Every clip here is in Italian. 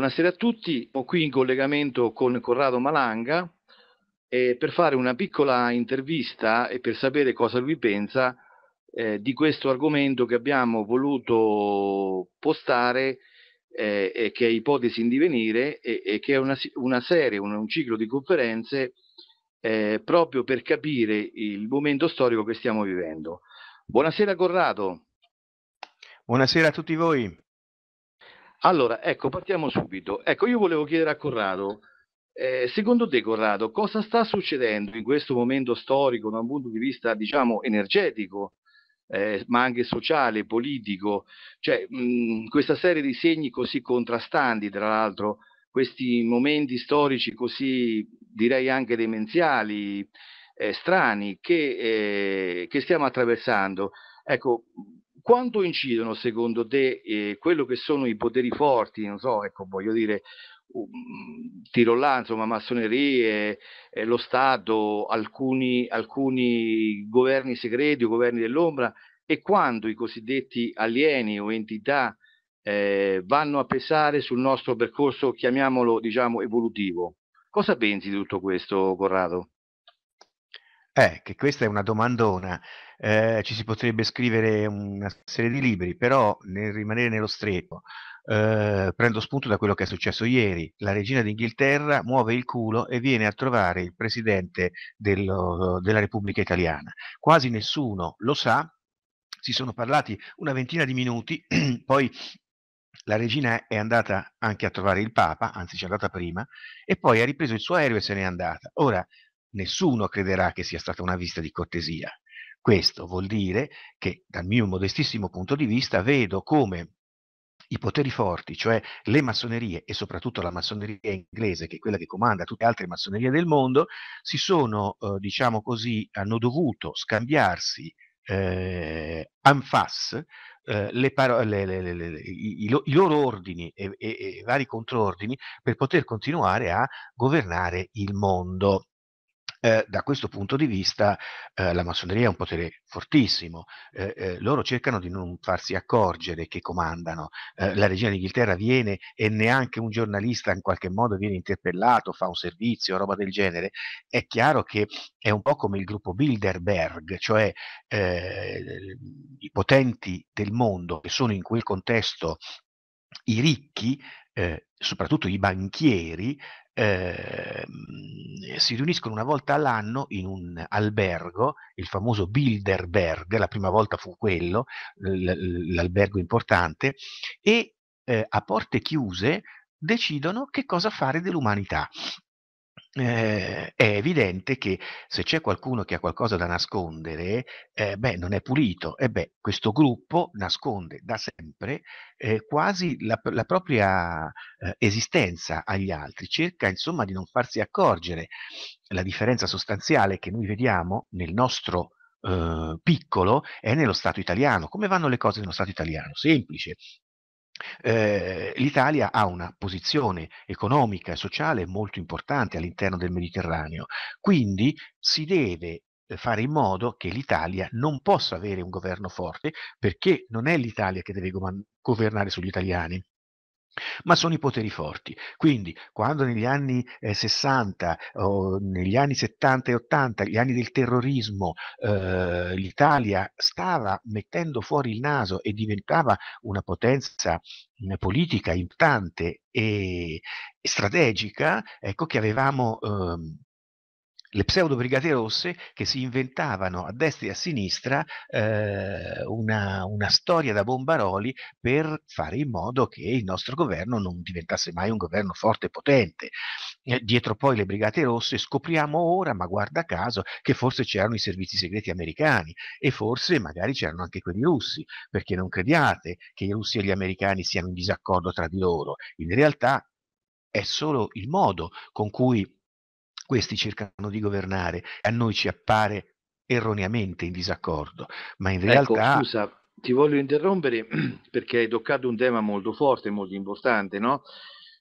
Buonasera a tutti, ho qui in collegamento con Corrado Malanga eh, per fare una piccola intervista e per sapere cosa lui pensa eh, di questo argomento che abbiamo voluto postare eh, e che è Ipotesi in divenire e, e che è una, una serie, un, un, ciclo di conferenze eh, proprio per capire il momento storico che stiamo vivendo. Buonasera Corrado. Buonasera a tutti voi. Allora, ecco, partiamo subito. Ecco, io volevo chiedere a Corrado, eh, secondo te Corrado, cosa sta succedendo in questo momento storico da un punto di vista, diciamo, energetico, eh, ma anche sociale, politico? Cioè, mh, questa serie di segni così contrastanti, tra l'altro, questi momenti storici così, direi anche demenziali, eh, strani, che, eh, che stiamo attraversando. Ecco, quanto incidono secondo te eh, quello che sono i poteri forti, non so, ecco, voglio dire, um, tiro là, insomma, massonerie, eh, lo Stato, alcuni, alcuni governi segreti o governi dell'ombra, e quando i cosiddetti alieni o entità eh, vanno a pesare sul nostro percorso, chiamiamolo, diciamo, evolutivo. Cosa pensi di tutto questo, Corrado? Eh, che questa è una domandona. Eh, ci si potrebbe scrivere una serie di libri, però nel rimanere nello stretto, eh, prendo spunto da quello che è successo ieri. La regina d'Inghilterra muove il culo e viene a trovare il presidente dello, della Repubblica Italiana. Quasi nessuno lo sa, si sono parlati una ventina di minuti, poi la regina è andata anche a trovare il Papa, anzi ci è andata prima, e poi ha ripreso il suo aereo e se n'è andata. Ora, nessuno crederà che sia stata una visita di cortesia. Questo vuol dire che dal mio modestissimo punto di vista vedo come i poteri forti, cioè le massonerie e soprattutto la massoneria inglese, che è quella che comanda tutte le altre massonerie del mondo, si sono, eh, diciamo così, hanno dovuto scambiarsi eh, en face eh, le le, le, i, i, loro ordini e, e, e vari controordini per poter continuare a governare il mondo. Eh, da questo punto di vista eh, la massoneria è un potere fortissimo, eh, eh loro cercano di non farsi accorgere che comandano, eh, la regina d'Inghilterra viene e neanche un giornalista in qualche modo viene interpellato, fa un servizio, roba del genere, è chiaro che è un po' come il gruppo Bilderberg, cioè i potenti del mondo che sono in quel contesto i ricchi, eh, soprattutto i banchieri, eh, si riuniscono una volta all'anno in un albergo, il famoso Bilderberg, la prima volta fu quello, l'albergo importante, e eh, a porte chiuse decidono che cosa fare dell'umanità eh, è evidente che se c'è qualcuno che ha qualcosa da nascondere, eh, beh, non è pulito. E beh, questo gruppo nasconde da sempre eh, quasi la, la propria eh, esistenza agli altri, cerca insomma di non farsi accorgere la differenza sostanziale che noi vediamo nel nostro eh, piccolo è nello Stato italiano. Come vanno le cose nello Stato italiano? Semplice, eh, l'Italia ha una posizione economica e sociale molto importante all'interno del Mediterraneo, quindi si deve eh, fare in modo che l'Italia non possa avere un governo forte perché non è l'Italia che deve governare sugli italiani, ma sono i poteri forti. Quindi quando negli anni eh, 60 o negli anni 70 e 80, gli anni del terrorismo, eh, l'Italia stava mettendo fuori il naso e diventava una potenza una eh, politica importante e, strategica, ecco che avevamo... Ehm, le pseudo brigate rosse che si inventavano a destra e a sinistra eh, una, una, storia da bombaroli per fare in modo che il nostro governo non diventasse mai un governo forte e potente. Eh, dietro poi le brigate rosse scopriamo ora, ma guarda caso, che forse c'erano i servizi segreti americani e forse magari c'erano anche quelli russi, perché non crediate che i russi e gli americani siano in disaccordo tra di loro. In realtà è solo il modo con cui questi cercano di governare e a noi ci appare erroneamente in disaccordo, ma in ecco, realtà... Ecco, scusa, ti voglio interrompere perché hai toccato un tema molto forte, molto importante, no?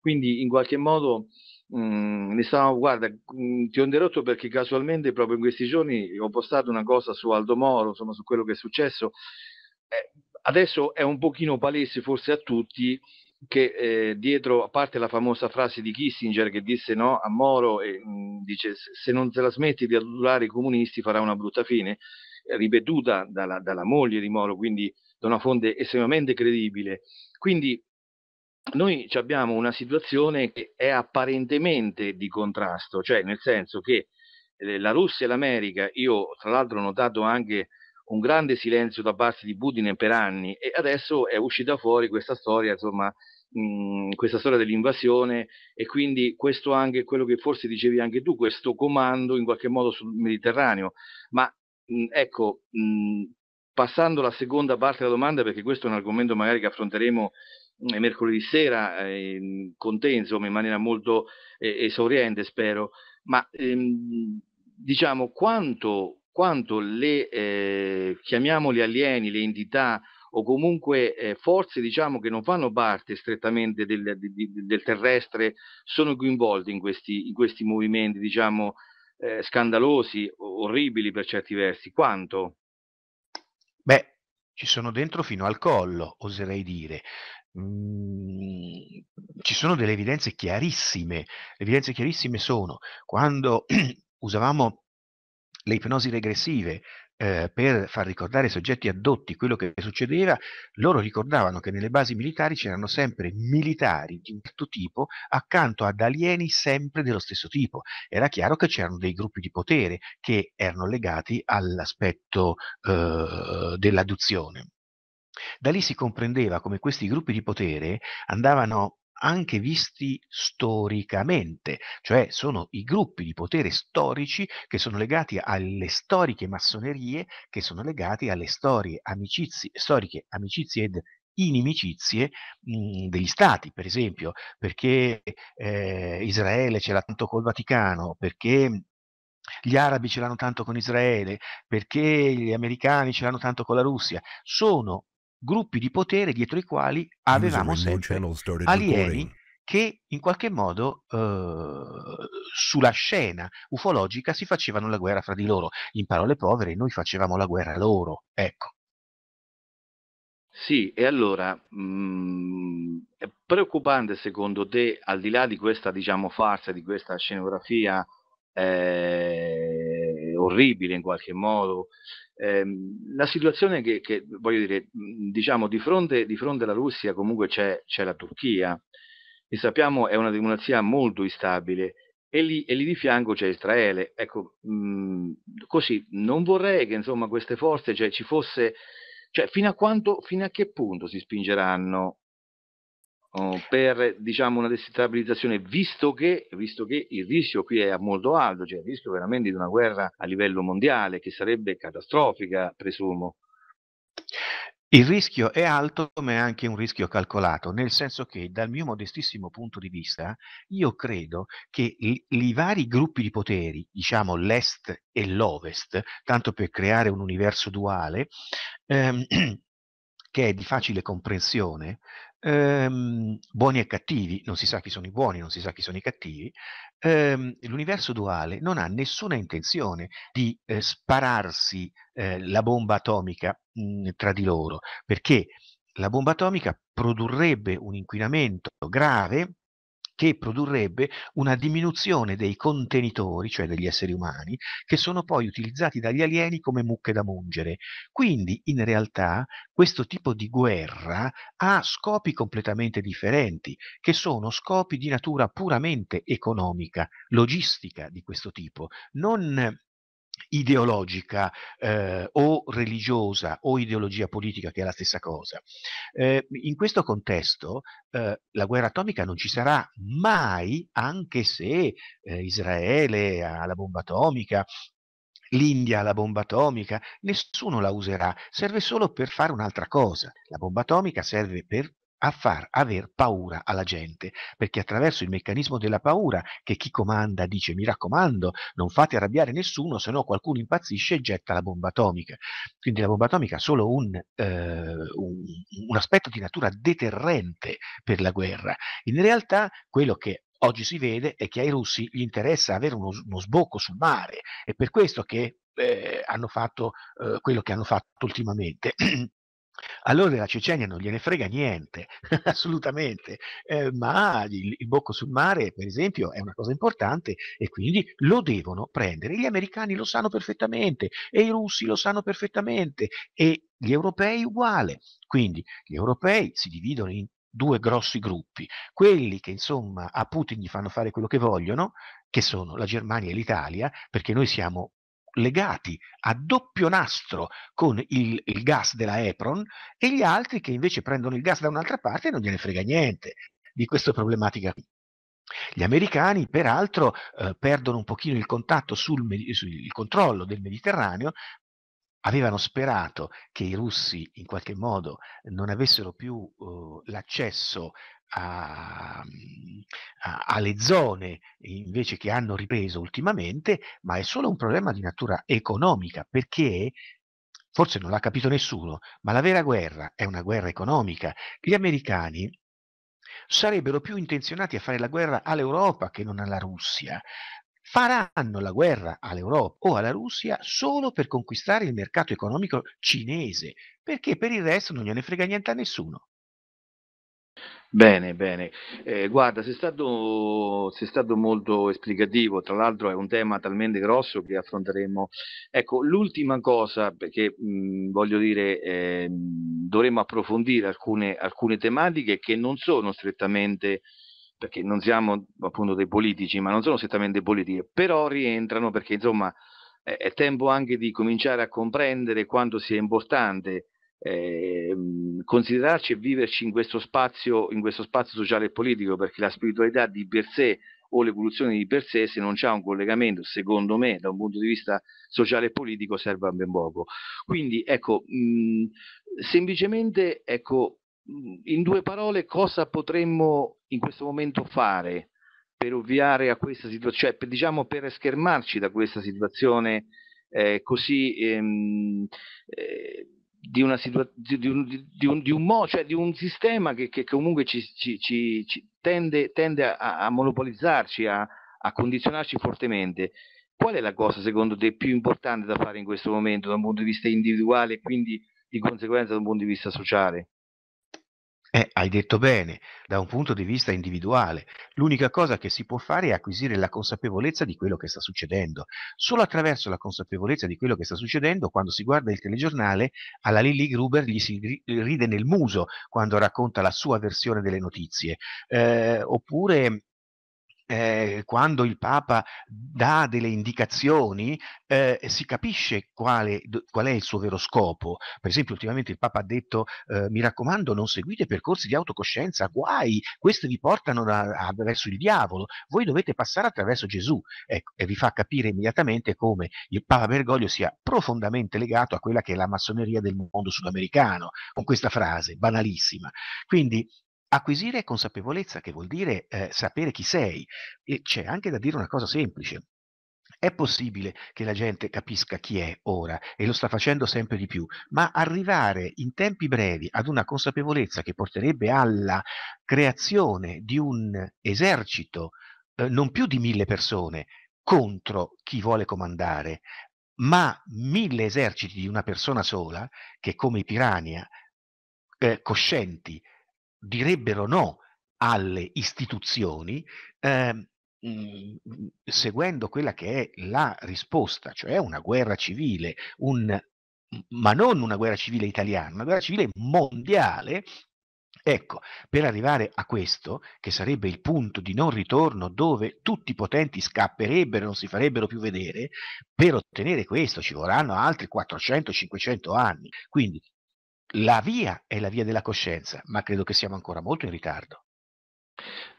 Quindi in qualche modo... Mm, ne stavamo, guarda, mh, mm, ti ho interrotto perché casualmente proprio in questi giorni ho postato una cosa su Aldo Moro, insomma su quello che è successo. Eh, adesso è un pochino palese forse a tutti che eh, dietro, a parte la famosa frase di Kissinger che disse no a Moro e mh, mm, dice se non te la smetti di adulare i comunisti farà una brutta fine, eh, ripetuta dalla, dalla moglie di Moro, quindi da una fonte estremamente credibile. Quindi noi abbiamo una situazione che è apparentemente di contrasto, cioè nel senso che eh, la Russia e l'America, io tra l'altro ho notato anche un grande silenzio da parte di Budine per anni e adesso è uscita fuori questa storia, insomma, mh, mhmm, questa storia dell'invasione e quindi questo anche quello che forse dicevi anche tu, questo comando in qualche modo sul Mediterraneo. Ma mh, mhmm, ecco, mh, mhmm, passando alla seconda parte della domanda, perché questo è un argomento magari che affronteremo mercoledì sera eh, con te, insomma, in maniera molto eh, esauriente, spero, ma ehm, diciamo quanto quanto le, eh, chiamiamoli alieni, le entità o comunque eh, forze diciamo, che non fanno parte strettamente del, del, del terrestre sono coinvolte in questi, in questi movimenti diciamo, eh, scandalosi, orribili per certi versi. Quanto? Beh, ci sono dentro fino al collo, oserei dire. Mm, ci sono delle evidenze chiarissime. Le evidenze chiarissime sono quando usavamo le ipnosi regressive eh, per far ricordare ai soggetti addotti quello che succedeva, loro ricordavano che nelle basi militari c'erano sempre militari di un certo tipo accanto ad alieni sempre dello stesso tipo. Era chiaro che c'erano dei gruppi di potere che erano legati all'aspetto eh, dell'adduzione. Da lì si comprendeva come questi gruppi di potere andavano anche visti storicamente, cioè sono i gruppi di potere storici che sono legati alle storiche massonerie, che sono legati alle storie, amicizie, storiche amicizie ed inimicizie mh, mhmm, degli stati, per esempio, perché eh, Israele ce l'ha tanto col Vaticano, perché gli arabi ce l'hanno tanto con Israele, perché gli americani ce l'hanno tanto con la Russia, sono gruppi di potere dietro i quali avevamo sempre alieni che in qualche modo eh, sulla scena ufologica si facevano la guerra fra di loro. In parole povere, noi facevamo la guerra loro. Ecco. Sì, e allora mh, mm, è preoccupante secondo te, al di là di questa diciamo, farsa, di questa scenografia eh, orribile in qualche modo, Ehm, la situazione che, che, voglio dire, mhmm, diciamo di fronte, di fronte alla Russia comunque c'è, la Turchia e sappiamo è una democrazia molto instabile e lì, e lì di fianco c'è Israele. Ecco, mh, mhmm, così non vorrei che insomma queste forze cioè, ci fosse, cioè fino a, quanto, fino a che punto si spingeranno eh, per diciamo, una destabilizzazione, visto che, visto che, il rischio qui è molto alto, cioè il rischio veramente di una guerra a livello mondiale che sarebbe catastrofica, presumo. Il rischio è alto, ma è anche un rischio calcolato, nel senso che dal mio modestissimo punto di vista, io credo che i, i vari gruppi di poteri, diciamo l'est e l'ovest, tanto per creare un universo duale, ehm, che è di facile comprensione, ehm, buoni e cattivi, non si sa chi sono i buoni, non si sa chi sono i cattivi, ehm, l'universo duale non ha nessuna intenzione di eh, spararsi eh, la bomba atomica mh, mm, tra di loro, perché la bomba atomica produrrebbe un inquinamento grave che produrrebbe una diminuzione dei contenitori, cioè degli esseri umani, che sono poi utilizzati dagli alieni come mucche da mungere. Quindi, in realtà, questo tipo di guerra ha scopi completamente differenti, che sono scopi di natura puramente economica, logistica di questo tipo, non ideologica eh, o religiosa o ideologia politica, che è la stessa cosa. Eh, in questo contesto eh, la guerra atomica non ci sarà mai, anche se eh, Israele ha la bomba atomica, l'India ha la bomba atomica, nessuno la userà, serve solo per fare un'altra cosa. La bomba atomica serve per a far aver paura alla gente, perché attraverso il meccanismo della paura che chi comanda dice mi raccomando, non fate arrabbiare nessuno, se no qualcuno impazzisce e getta la bomba atomica. Quindi la bomba atomica ha solo un, eh, un, un aspetto di natura deterrente per la guerra. In realtà quello che oggi si vede è che ai russi gli interessa avere uno, uno sbocco sul mare, è per questo che eh, hanno fatto eh, quello che hanno fatto ultimamente. Allora della Cecenia non gliene frega niente, assolutamente, eh, ma il, il, bocco sul mare, per esempio, è una cosa importante e quindi lo devono prendere. Gli americani lo sanno perfettamente e i russi lo sanno perfettamente e gli europei uguale. Quindi gli europei si dividono in due grossi gruppi, quelli che insomma a Putin gli fanno fare quello che vogliono, che sono la Germania e l'Italia, perché noi siamo legati a doppio nastro con il, il gas della EPRON e gli altri che invece prendono il gas da un'altra parte e non gliene frega niente di questa problematica qui. Gli americani, peraltro, eh, perdono un pochino il contatto sul, sul il controllo del Mediterraneo avevano sperato che i russi in qualche modo non avessero più eh, l'accesso a, mhmm, a, alle zone invece che hanno ripreso ultimamente, ma è solo un problema di natura economica perché forse non l'ha capito nessuno, ma la vera guerra è una guerra economica. Gli americani sarebbero più intenzionati a fare la guerra all'Europa che non alla Russia faranno la guerra all'Europa o alla Russia solo per conquistare il mercato economico cinese, perché per il resto non gliene frega niente a nessuno. Bene, bene. Eh, guarda, sei stato, sei stato, molto esplicativo, tra l'altro è un tema talmente grosso che affronteremo. Ecco, l'ultima cosa, perché mh, mhmm, voglio dire, eh, dovremmo approfondire alcune, alcune, tematiche che non sono strettamente perché non siamo appunto dei politici, ma non sono strettamente politiche, però rientrano perché insomma eh, è tempo anche di cominciare a comprendere quanto sia importante eh, considerarci e viverci in questo, spazio, in questo spazio sociale e politico, perché la spiritualità di per sé o l'evoluzione di per sé, se non c'è un collegamento, secondo me, da un punto di vista sociale e politico, serve a ben poco. Quindi, ecco, mh, semplicemente, ecco, in due parole cosa potremmo in questo momento fare per ovviare a questa situazione, cioè per, diciamo per schermarci da questa situazione eh, così ehm, eh, di, una situa- di, di, un, di, un, di, un mo- cioè di un sistema che, che comunque ci, ci, ci, ci tende, tende a, a, monopolizzarci, a, a condizionarci fortemente. Qual è la cosa secondo te più importante da fare in questo momento da un punto di vista individuale e quindi di conseguenza da un punto di vista sociale? Eh, hai detto bene, da un punto di vista individuale, l'unica cosa che si può fare è acquisire la consapevolezza di quello che sta succedendo. Solo attraverso la consapevolezza di quello che sta succedendo, quando si guarda il telegiornale, alla Lilly Gruber gli si ride nel muso quando racconta la sua versione delle notizie. Eh, oppure eh, quando il Papa dà delle indicazioni eh, si capisce quale, qual è il suo vero scopo. Per esempio ultimamente il Papa ha detto eh, mi raccomando non seguite percorsi di autocoscienza, guai, questi vi portano da, verso il diavolo, voi dovete passare attraverso Gesù. Ecco, e vi fa capire immediatamente come il Papa Bergoglio sia profondamente legato a quella che è la massoneria del mondo sudamericano, con questa frase banalissima. Quindi Acquisire consapevolezza, che vuol dire eh, sapere chi sei. E c'è anche da dire una cosa semplice. È possibile che la gente capisca chi è ora e lo sta facendo sempre di più, ma arrivare in tempi brevi ad una consapevolezza che porterebbe alla creazione di un esercito eh, non più di mille persone contro chi vuole comandare, ma mille eserciti di una persona sola, che come i pirania, eh, coscienti, direbbero no alle istituzioni eh, seguendo quella che è la risposta, cioè una guerra civile, un, ma non una guerra civile italiana, una guerra civile mondiale. Ecco, per arrivare a questo, che sarebbe il punto di non ritorno dove tutti i potenti scapperebbero, non si farebbero più vedere, per ottenere questo ci vorranno altri 400-500 anni. Quindi la via è la via della coscienza, ma credo che siamo ancora molto in ritardo.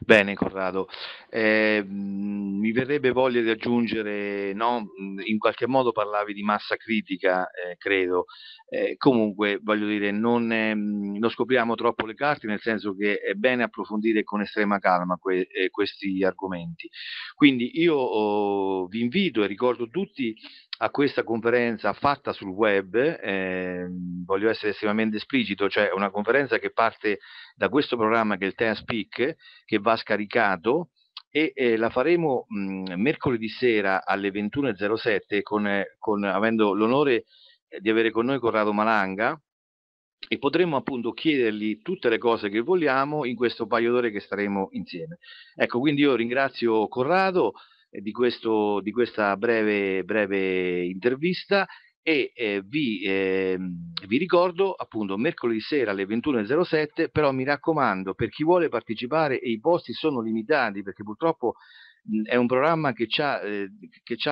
Bene, Corrado, eh, mi verrebbe voglia di aggiungere, no? in qualche modo parlavi di massa critica, eh, credo, eh, comunque voglio dire, non, ehm, non, scopriamo troppo le carte, nel senso che è bene approfondire con estrema calma que eh, questi argomenti. Quindi io oh, vi invito e ricordo tutti a questa conferenza fatta sul web, eh, voglio essere estremamente esplicito, cioè una conferenza che parte da questo programma che è il Ten Speak, che va scaricato e eh, la faremo mh, mercoledì sera alle 21.07 con, con, avendo l'onore di avere con noi Corrado Malanga e potremo appunto chiedergli tutte le cose che vogliamo in questo paio d'ore che staremo insieme. Ecco, quindi io ringrazio Corrado. Eh, di, questo, di questa breve, breve intervista e eh, vi, eh, vi, ricordo appunto mercoledì sera alle 21.07 però mi raccomando per chi vuole partecipare e i posti sono limitati perché purtroppo mh, è un programma che ha, eh,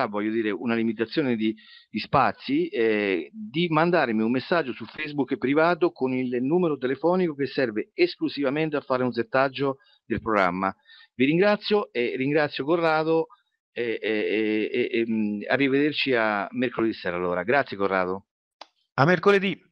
voglio dire, una limitazione di, di spazi, eh, di mandarmi un messaggio su Facebook privato con il numero telefonico che serve esclusivamente a fare un settaggio del programma. Vi ringrazio e ringrazio Corrado e, e, e, e arrivederci a mercoledì sera allora. Grazie Corrado. A mercoledì.